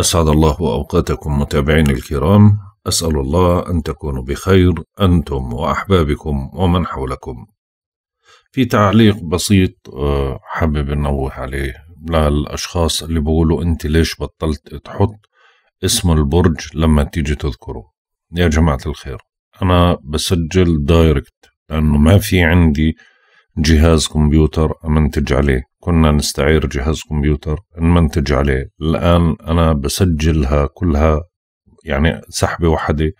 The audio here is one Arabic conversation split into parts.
أسعد الله أوقاتكم متابعين الكرام أسأل الله أن تكونوا بخير أنتم وأحبابكم ومن حولكم في تعليق بسيط آه، حابب نوه عليه للأشخاص اللي بيقولوا أنت ليش بطلت تحط اسم البرج لما تيجي تذكره يا جماعة الخير أنا بسجل دايركت لأنه ما في عندي جهاز كمبيوتر أمنتج عليه كنا نستعير جهاز كمبيوتر نمنتج عليه الآن أنا بسجلها كلها يعني سحبة واحدة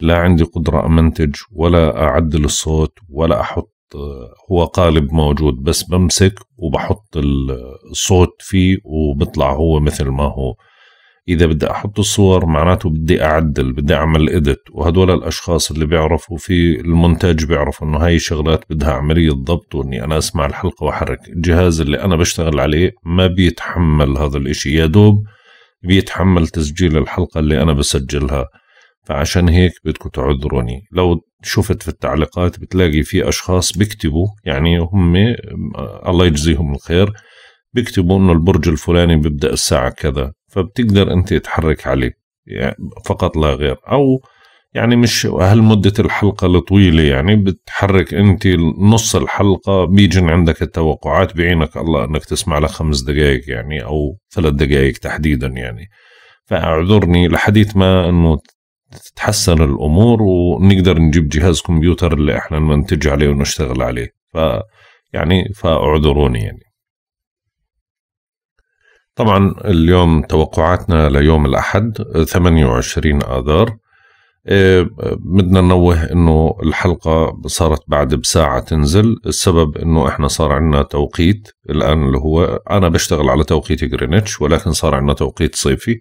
لا عندي قدرة أمنتج ولا أعدل الصوت ولا أحط هو قالب موجود بس بمسك وبحط الصوت فيه وبطلع هو مثل ما هو اذا بدي احط الصور معناته بدي اعدل بدي اعمل إدت وهدول الاشخاص اللي بيعرفوا في المونتاج بيعرفوا انه هاي شغلات بدها عمليه ضبط واني انا اسمع الحلقه واحرك الجهاز اللي انا بشتغل عليه ما بيتحمل هذا الاشي يا دوب بيتحمل تسجيل الحلقه اللي انا بسجلها فعشان هيك بدكم تعذروني لو شفت في التعليقات بتلاقي في اشخاص بيكتبوا يعني هم آه، الله يجزيهم الخير بيكتبوا انه البرج الفلاني بيبدا الساعه كذا فبتقدر انت تحرك عليه يعني فقط لا غير او يعني مش هل مدة الحلقة الطويلة يعني بتحرك انت نص الحلقة بيجن عندك التوقعات بعينك الله انك تسمع لخمس دقائق يعني او ثلاث دقائق تحديدا يعني فاعذرني لحديث ما انه تتحسن الامور ونقدر نجيب جهاز كمبيوتر اللي احنا ننتج عليه ونشتغل عليه ف يعني فاعذروني يعني طبعا اليوم توقعاتنا ليوم الأحد 28 آذار إيه، بدنا ننوه انه الحلقة صارت بعد بساعة تنزل السبب انه احنا صار عندنا توقيت الان اللي هو انا بشتغل على توقيت جرينتش ولكن صار عندنا توقيت صيفي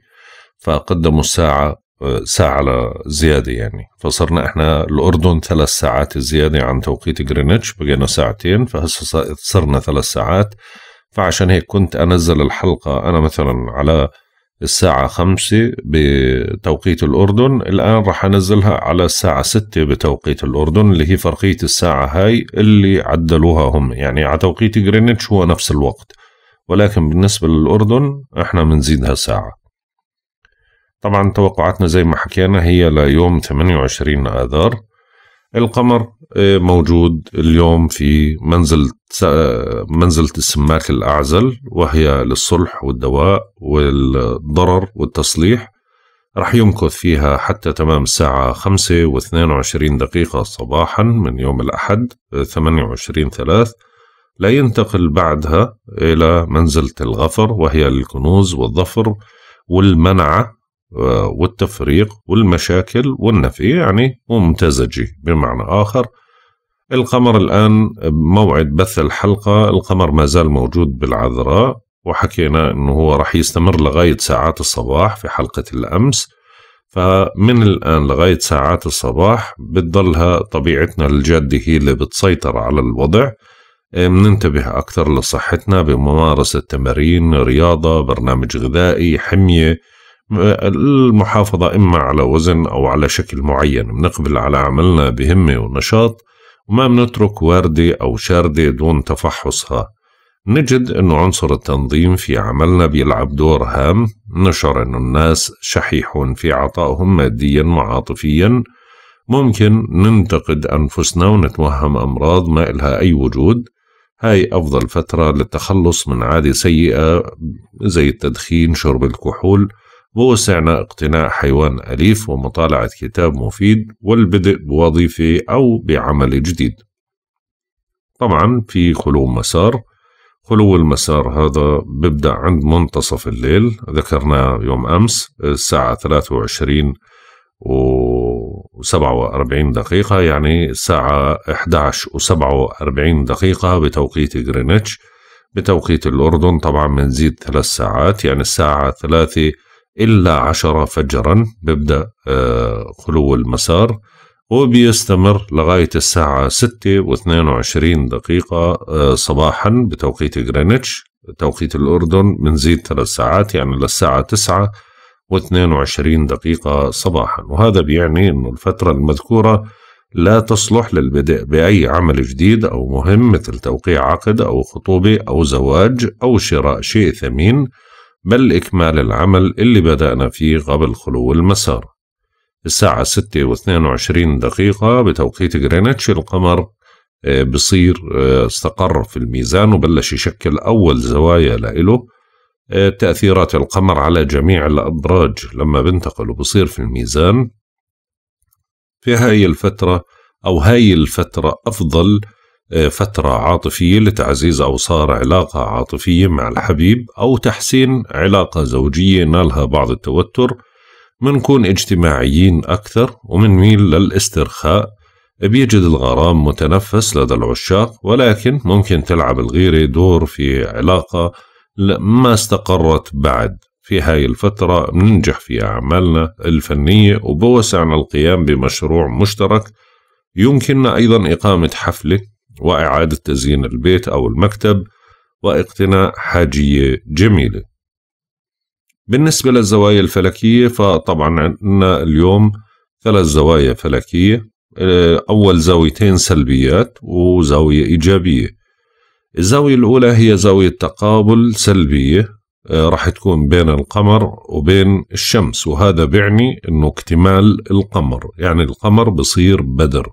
فقدموا الساعة ساعة على زيادة يعني فصرنا احنا الاردن ثلاث ساعات زيادة عن توقيت جرينتش بقينا ساعتين فهسه صرنا ثلاث ساعات فعشان هيك كنت أنزل الحلقة أنا مثلا على الساعة خمسة بتوقيت الأردن الآن راح أنزلها على الساعة ستة بتوقيت الأردن اللي هي فرقية الساعة هاي اللي عدلوها هم يعني على توقيت جرينتش هو نفس الوقت ولكن بالنسبة للأردن احنا بنزيدها ساعة طبعا توقعاتنا زي ما حكينا هي ليوم 28 آذار القمر آه، موجود اليوم في منزلة آه، منزلة السماك الأعزل وهي للصلح والدواء والضرر والتصليح رح يمكث فيها حتى تمام الساعة خمسة واثنين وعشرين دقيقة صباحا من يوم الأحد آه، ثمانية وعشرين ثلاث لا ينتقل بعدها إلى منزلة الغفر وهي الكنوز والظفر والمنعة والتفريق والمشاكل والنفي يعني ممتزجة بمعنى آخر القمر الآن موعد بث الحلقة القمر ما زال موجود بالعذراء وحكينا أنه هو رح يستمر لغاية ساعات الصباح في حلقة الأمس فمن الآن لغاية ساعات الصباح بتضلها طبيعتنا الجادة هي اللي بتسيطر على الوضع بننتبه إيه، أكثر لصحتنا بممارسة تمارين رياضة برنامج غذائي حمية المحافظة إما على وزن أو على شكل معين بنقبل على عملنا بهمة ونشاط وما بنترك واردة أو شاردة دون تفحصها نجد أنه عنصر التنظيم في عملنا بيلعب دور هام نشعر أنه الناس شحيحون في عطائهم ماديا وعاطفيا ممكن ننتقد أنفسنا ونتوهم أمراض ما إلها أي وجود هاي أفضل فترة للتخلص من عادة سيئة زي التدخين شرب الكحول ووسعنا اقتناء حيوان أليف ومطالعة كتاب مفيد والبدء بوظيفة أو بعمل جديد طبعا في خلو مسار خلو المسار هذا ببدأ عند منتصف الليل ذكرناه يوم أمس الساعة 23 و 47 دقيقة يعني الساعة 11 و 47 دقيقة بتوقيت جرينتش بتوقيت الأردن طبعا منزيد ثلاث ساعات يعني الساعة 3 إلا عشرة فجرا بيبدأ آه، خلو المسار وبيستمر لغاية الساعة ستة واثنين وعشرين دقيقة آه، صباحا بتوقيت غرينتش توقيت الأردن بنزيد ثلاث ساعات يعني للساعة تسعة واثنين وعشرين دقيقة صباحا وهذا بيعني أن الفترة المذكورة لا تصلح للبدء بأي عمل جديد أو مهم مثل توقيع عقد أو خطوبة أو زواج أو شراء شيء ثمين بل إكمال العمل اللي بدأنا فيه قبل خلو المسار الساعة ستة واثنين وعشرين دقيقة بتوقيت جرينتش القمر آه، بصير آه، استقر في الميزان وبلش يشكل أول زوايا لإله آه، تأثيرات القمر على جميع الأبراج لما بنتقل وبصير في الميزان في هاي الفترة أو هاي الفترة أفضل فترة عاطفية لتعزيز أوصار علاقة عاطفية مع الحبيب أو تحسين علاقة زوجية نالها بعض التوتر منكون اجتماعيين أكثر ومنميل للاسترخاء بيجد الغرام متنفس لدى العشاق ولكن ممكن تلعب الغيرة دور في علاقة ما استقرت بعد في هاي الفترة بننجح في أعمالنا الفنية وبوسعنا القيام بمشروع مشترك يمكننا أيضا إقامة حفلة وإعادة تزيين البيت أو المكتب واقتناء حاجية جميلة بالنسبة للزوايا الفلكية فطبعا عندنا اليوم ثلاث زوايا فلكية آه، أول زاويتين سلبيات وزاوية إيجابية الزاوية الأولى هي زاوية تقابل سلبية آه، راح تكون بين القمر وبين الشمس وهذا بيعني أنه اكتمال القمر يعني القمر بصير بدر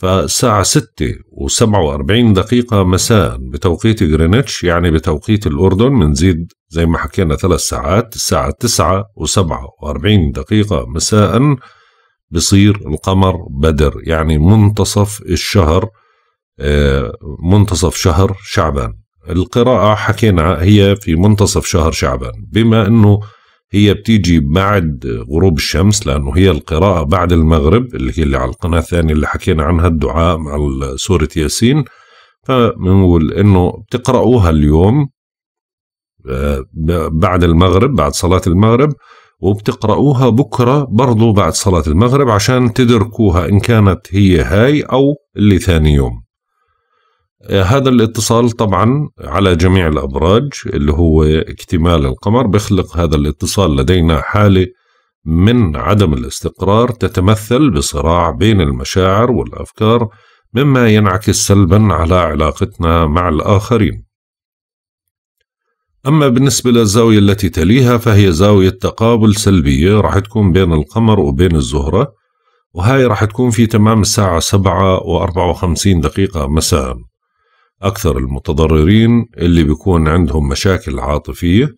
فالساعة ستة وسبعة وأربعين دقيقة مساء بتوقيت غرينتش يعني بتوقيت الأردن بنزيد زي ما حكينا ثلاث ساعات الساعة تسعة وسبعة وأربعين دقيقة مساء بصير القمر بدر يعني منتصف الشهر آه، منتصف شهر شعبان القراءة حكينا هي في منتصف شهر شعبان بما أنه هي بتيجي بعد غروب الشمس لأنه هي القراءة بعد المغرب اللي هي اللي على القناة الثانية اللي حكينا عنها الدعاء مع سورة ياسين فبنقول إنه بتقرأوها اليوم آه، بعد المغرب بعد صلاة المغرب وبتقرأوها بكرة برضو بعد صلاة المغرب عشان تدركوها إن كانت هي هاي أو اللي ثاني يوم هذا الاتصال طبعا على جميع الأبراج اللي هو اكتمال القمر بيخلق هذا الاتصال لدينا حالة من عدم الاستقرار تتمثل بصراع بين المشاعر والأفكار مما ينعكس سلبا على علاقتنا مع الآخرين أما بالنسبة للزاوية التي تليها فهي زاوية تقابل سلبية راح تكون بين القمر وبين الزهرة وهاي راح تكون في تمام الساعة 7 و54 دقيقة مساءً أكثر المتضررين اللي بيكون عندهم مشاكل عاطفية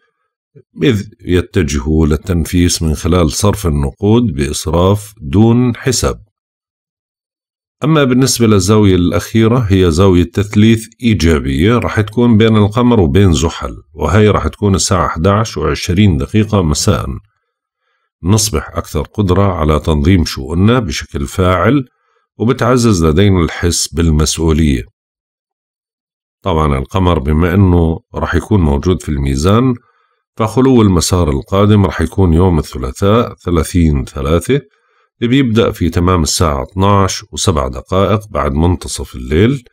إذ يتجهوا للتنفيس من خلال صرف النقود بإسراف دون حساب أما بالنسبة للزاوية الأخيرة هي زاوية تثليث إيجابية رح تكون بين القمر وبين زحل وهي رح تكون الساعة 11 و 20 دقيقة مساء نصبح أكثر قدرة على تنظيم شؤوننا بشكل فاعل وبتعزز لدينا الحس بالمسؤولية طبعا القمر بما أنه رح يكون موجود في الميزان فخلو المسار القادم رح يكون يوم الثلاثاء 30 ثلاثة بيبدأ في تمام الساعة 12 وسبع دقائق بعد منتصف الليل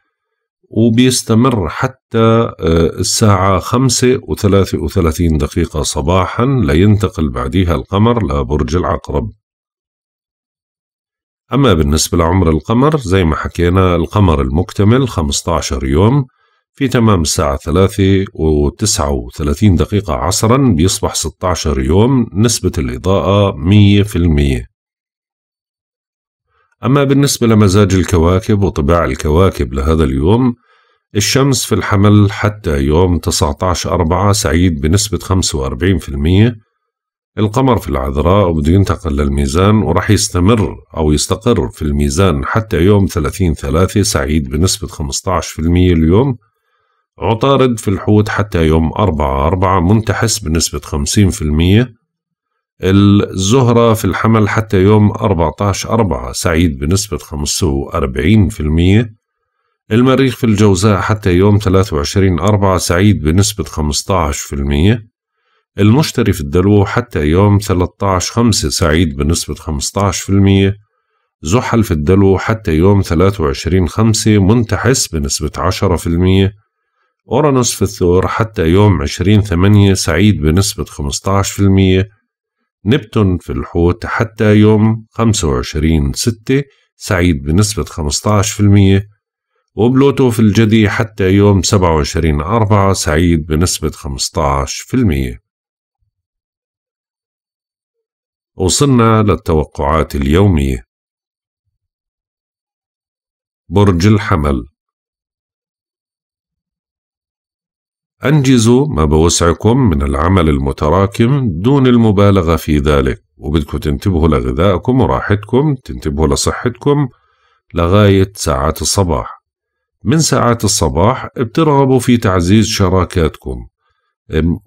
وبيستمر حتى آه، الساعة خمسة وثلاثة وثلاثين دقيقة صباحا لينتقل بعدها القمر لبرج العقرب أما بالنسبة لعمر القمر زي ما حكينا القمر المكتمل 15 يوم في تمام الساعة ثلاثة وتسعة وثلاثين دقيقة عصرا بيصبح 16 يوم نسبة الإضاءة مية في المية أما بالنسبة لمزاج الكواكب وطباع الكواكب لهذا اليوم الشمس في الحمل حتى يوم 19 أربعة سعيد بنسبة 45% القمر في العذراء وبده ينتقل للميزان وراح يستمر أو يستقر في الميزان حتى يوم 30 ثلاثة سعيد بنسبة 15% اليوم عطارد في الحوت حتى يوم أربعة أربعة منتحس بنسبة خمسين في المية الزهرة في الحمل حتى يوم عشر أربعة سعيد بنسبة وأربعين في المية المريخ في الجوزاء حتى يوم ثلاثة وعشرين أربعة سعيد بنسبة في المية المشتري في الدلو حتى يوم عشر خمسة سعيد بنسبة في المية زحل في الدلو حتى يوم ثلاثة وعشرين خمسة منتحس بنسبة عشرة في المية أورانوس في الثور حتى يوم 20 8 سعيد بنسبة 15% نبتون في الحوت حتى يوم 25 6 سعيد بنسبة 15% وبلوتو في الجدي حتى يوم 27 4 سعيد بنسبة 15% وصلنا للتوقعات اليومية برج الحمل أنجزوا ما بوسعكم من العمل المتراكم دون المبالغة في ذلك وبدكم تنتبهوا لغذائكم وراحتكم تنتبهوا لصحتكم لغاية ساعات الصباح من ساعات الصباح بترغبوا في تعزيز شراكاتكم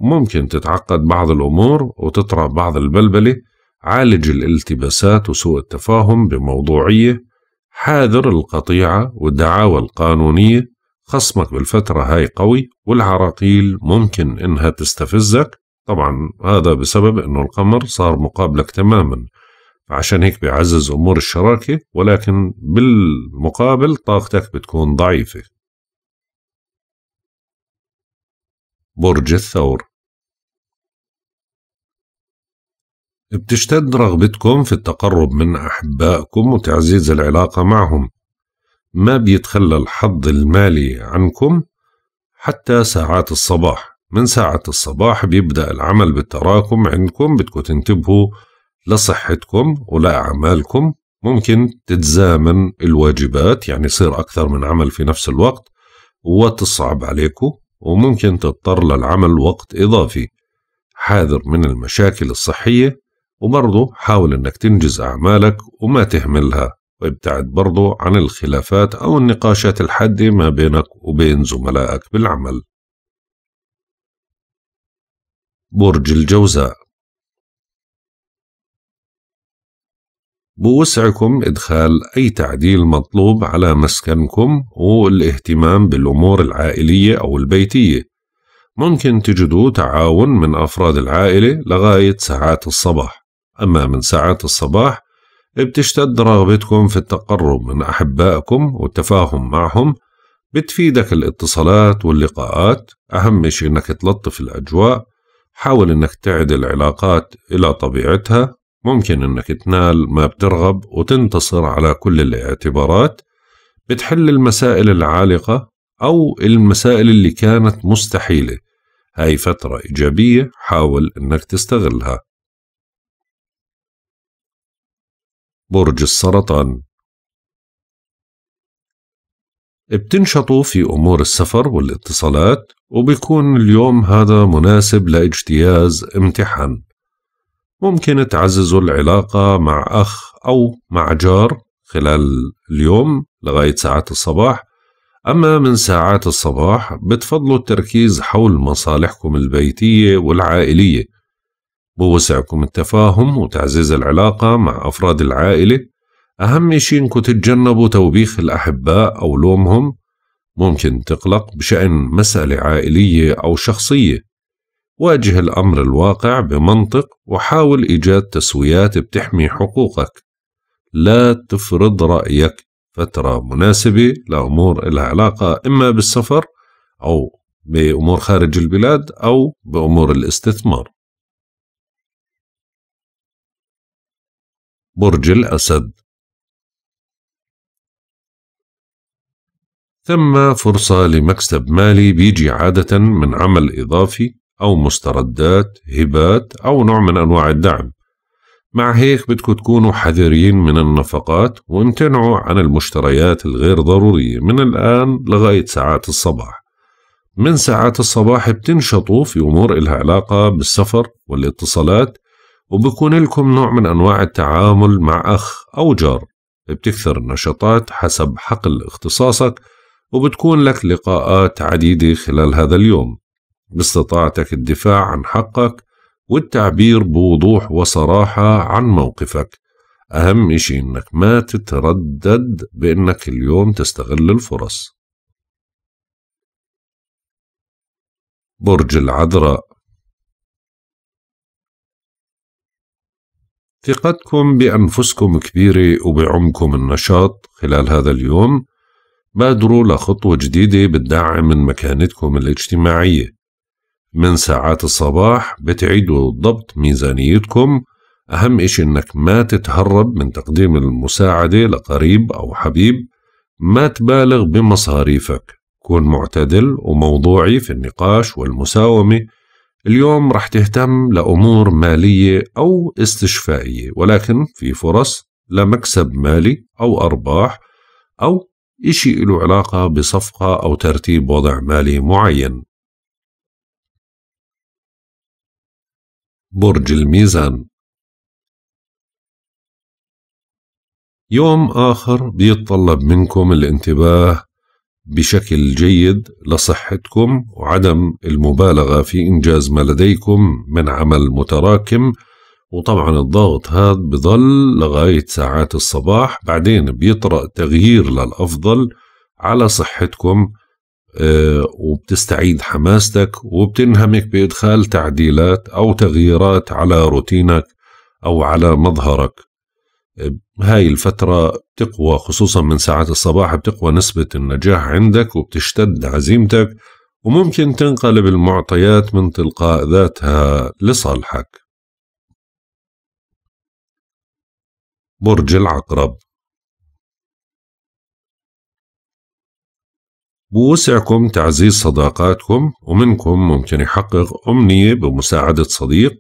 ممكن تتعقد بعض الأمور وتطرأ بعض البلبلة عالج الالتباسات وسوء التفاهم بموضوعية حاذر القطيعة والدعاوى القانونية خصمك بالفترة هاي قوي والعراقيل ممكن إنها تستفزك طبعا هذا بسبب إنه القمر صار مقابلك تماما عشان هيك بيعزز أمور الشراكة ولكن بالمقابل طاقتك بتكون ضعيفة برج الثور بتشتد رغبتكم في التقرب من أحبائكم وتعزيز العلاقة معهم ما بيتخلى الحظ المالي عنكم حتى ساعات الصباح من ساعة الصباح بيبدأ العمل بالتراكم عندكم بدكم تنتبهوا لصحتكم ولأعمالكم ممكن تتزامن الواجبات يعني يصير أكثر من عمل في نفس الوقت وتصعب عليكم وممكن تضطر للعمل وقت إضافي حاذر من المشاكل الصحية وبرضه حاول أنك تنجز أعمالك وما تهملها وابتعد برضو عن الخلافات أو النقاشات الحادة ما بينك وبين زملائك بالعمل برج الجوزاء بوسعكم إدخال أي تعديل مطلوب على مسكنكم والاهتمام بالأمور العائلية أو البيتية ممكن تجدوا تعاون من أفراد العائلة لغاية ساعات الصباح أما من ساعات الصباح بتشتد رغبتكم في التقرب من أحبائكم والتفاهم معهم بتفيدك الاتصالات واللقاءات أهم شيء إنك تلطف الأجواء حاول إنك تعد العلاقات إلى طبيعتها ممكن إنك تنال ما بترغب وتنتصر على كل الاعتبارات بتحل المسائل العالقة أو المسائل اللي كانت مستحيلة هاي فترة إيجابية حاول إنك تستغلها برج السرطان بتنشطوا في أمور السفر والاتصالات وبيكون اليوم هذا مناسب لاجتياز امتحان ممكن تعززوا العلاقة مع أخ أو مع جار خلال اليوم لغاية ساعات الصباح أما من ساعات الصباح بتفضلوا التركيز حول مصالحكم البيتية والعائلية بوسعكم التفاهم وتعزيز العلاقة مع أفراد العائلة أهم شيء إنكم تتجنبوا توبيخ الأحباء أو لومهم ممكن تقلق بشأن مسألة عائلية أو شخصية واجه الأمر الواقع بمنطق وحاول إيجاد تسويات بتحمي حقوقك لا تفرض رأيك فترة مناسبة لأمور العلاقة إما بالسفر أو بأمور خارج البلاد أو بأمور الاستثمار برج الأسد ثم فرصة لمكسب مالي بيجي عادة من عمل إضافي أو مستردات هبات أو نوع من أنواع الدعم مع هيك بدكم تكونوا حذرين من النفقات وامتنعوا عن المشتريات الغير ضرورية من الآن لغاية ساعات الصباح من ساعات الصباح بتنشطوا في أمور إلها علاقة بالسفر والاتصالات وبكون لكم نوع من أنواع التعامل مع أخ أو جار بتكثر النشاطات حسب حقل اختصاصك وبتكون لك لقاءات عديدة خلال هذا اليوم باستطاعتك الدفاع عن حقك والتعبير بوضوح وصراحة عن موقفك أهم إشي إنك ما تتردد بإنك اليوم تستغل الفرص برج العذراء ثقتكم بأنفسكم كبيرة وبعمكم النشاط خلال هذا اليوم بادروا لخطوة جديدة بتدعم من مكانتكم الاجتماعية من ساعات الصباح بتعيدوا ضبط ميزانيتكم أهم إشي إنك ما تتهرب من تقديم المساعدة لقريب أو حبيب ما تبالغ بمصاريفك كن معتدل وموضوعي في النقاش والمساومة اليوم رح تهتم لأمور مالية أو استشفائية ولكن في فرص لمكسب مالي أو أرباح أو إشي له علاقة بصفقة أو ترتيب وضع مالي معين برج الميزان يوم آخر بيتطلب منكم الانتباه بشكل جيد لصحتكم وعدم المبالغه في انجاز ما لديكم من عمل متراكم وطبعا الضغط هذا بضل لغاية ساعات الصباح بعدين بيطرأ تغيير للأفضل على صحتكم آه، وبتستعيد حماستك وبتنهمك بإدخال تعديلات أو تغييرات على روتينك أو على مظهرك هاي الفترة بتقوى خصوصا من ساعات الصباح بتقوى نسبة النجاح عندك وبتشتد عزيمتك وممكن تنقلب المعطيات من تلقاء ذاتها لصالحك برج العقرب بوسعكم تعزيز صداقاتكم ومنكم ممكن يحقق أمنية بمساعدة صديق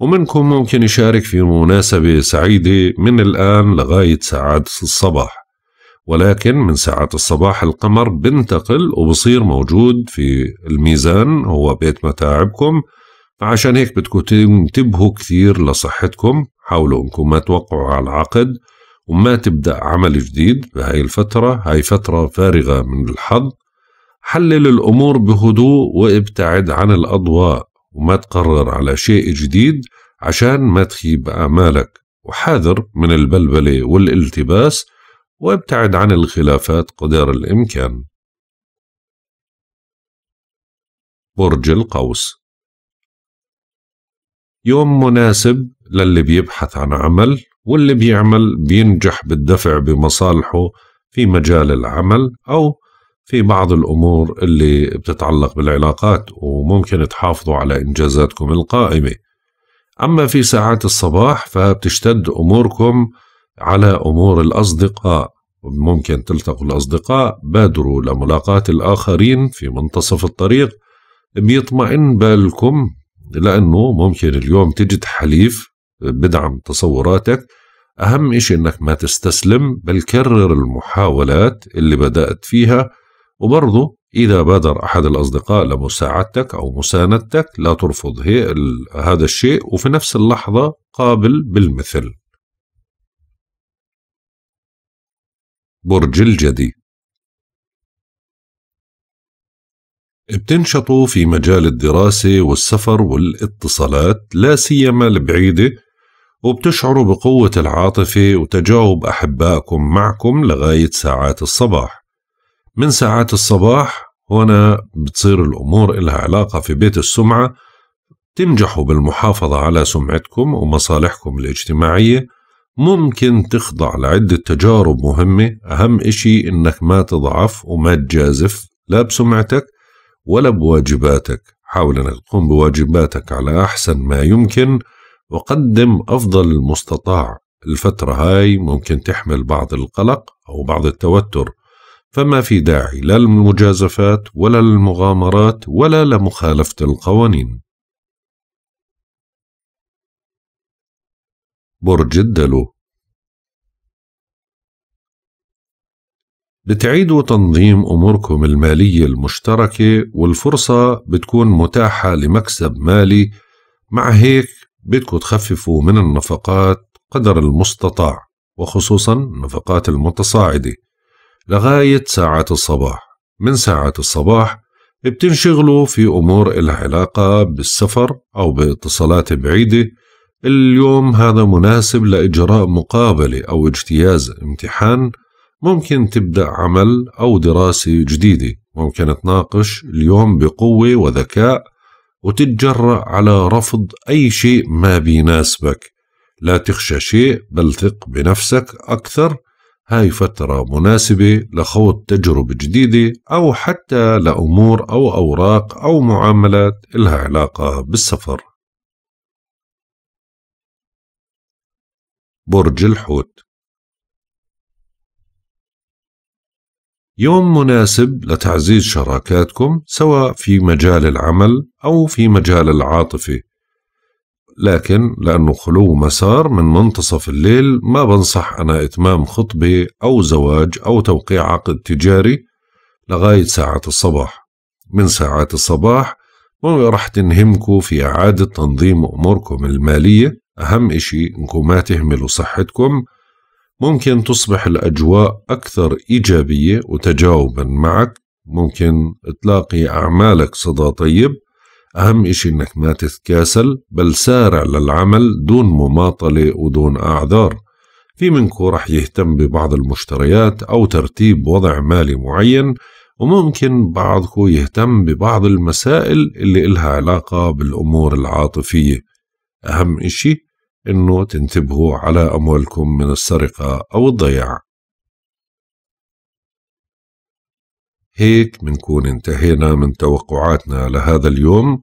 ومنكم ممكن يشارك في مناسبة سعيدة من الآن لغاية ساعات الصباح ولكن من ساعات الصباح القمر بنتقل وبصير موجود في الميزان هو بيت متاعبكم فعشان هيك بدكم تنتبهوا كثير لصحتكم حاولوا انكم ما توقعوا على العقد وما تبدأ عمل جديد بهاي الفترة هاي فترة فارغة من الحظ حلل الأمور بهدوء وابتعد عن الأضواء وما تقرر على شيء جديد عشان ما تخيب آمالك وحاذر من البلبلة والالتباس وابتعد عن الخلافات قدر الإمكان برج القوس يوم مناسب للي بيبحث عن عمل واللي بيعمل بينجح بالدفع بمصالحه في مجال العمل أو في بعض الأمور اللي بتتعلق بالعلاقات وممكن تحافظوا على إنجازاتكم القائمة أما في ساعات الصباح فبتشتد أموركم على أمور الأصدقاء ممكن تلتقوا الأصدقاء بادروا لملاقاة الآخرين في منتصف الطريق بيطمئن بالكم لأنه ممكن اليوم تجد حليف بدعم تصوراتك أهم إشي أنك ما تستسلم بل كرر المحاولات اللي بدأت فيها وبرضه إذا بادر أحد الأصدقاء لمساعدتك أو مساندتك لا ترفض هي هذا الشيء وفي نفس اللحظة قابل بالمثل برج الجدي بتنشطوا في مجال الدراسة والسفر والاتصالات لا سيما البعيدة وبتشعروا بقوة العاطفة وتجاوب أحبائكم معكم لغاية ساعات الصباح من ساعات الصباح هنا بتصير الأمور إلها علاقة في بيت السمعة تنجحوا بالمحافظة على سمعتكم ومصالحكم الاجتماعية ممكن تخضع لعدة تجارب مهمة أهم إشي إنك ما تضعف وما تجازف لا بسمعتك ولا بواجباتك حاول أنك تقوم بواجباتك على أحسن ما يمكن وقدم أفضل المستطاع الفترة هاي ممكن تحمل بعض القلق أو بعض التوتر فما في داعي لا للمجازفات ولا للمغامرات ولا لمخالفة القوانين برج الدلو بتعيدوا تنظيم أموركم المالية المشتركة والفرصة بتكون متاحة لمكسب مالي مع هيك بدكم تخففوا من النفقات قدر المستطاع وخصوصا النفقات المتصاعده لغاية ساعات الصباح من ساعات الصباح بتنشغلوا في أمور إلها علاقة بالسفر أو باتصالات بعيدة اليوم هذا مناسب لإجراء مقابلة أو اجتياز امتحان ممكن تبدأ عمل أو دراسة جديدة ممكن تناقش اليوم بقوة وذكاء وتتجرأ على رفض أي شيء ما بيناسبك لا تخشى شيء بل ثق بنفسك أكثر هاي فترة مناسبة لخوض تجربة جديدة أو حتى لأمور أو أوراق أو معاملات إلها علاقة بالسفر برج الحوت يوم مناسب لتعزيز شراكاتكم سواء في مجال العمل أو في مجال العاطفة لكن لأنه خلو مسار من منتصف الليل ما بنصح أنا إتمام خطبة أو زواج أو توقيع عقد تجاري لغاية ساعة الصباح من ساعات الصباح رح تنهمكوا في إعادة تنظيم أموركم المالية أهم إشي إنكم ما تهملوا صحتكم ممكن تصبح الأجواء أكثر إيجابية وتجاوبا معك ممكن تلاقي أعمالك صدى طيب أهم إشي إنك ما تتكاسل بل سارع للعمل دون مماطلة ودون أعذار في منكو رح يهتم ببعض المشتريات أو ترتيب وضع مالي معين وممكن بعضكو يهتم ببعض المسائل اللي إلها علاقة بالأمور العاطفية أهم إشي إنه تنتبهوا على أموالكم من السرقة أو الضياع هيك منكون انتهينا من توقعاتنا لهذا اليوم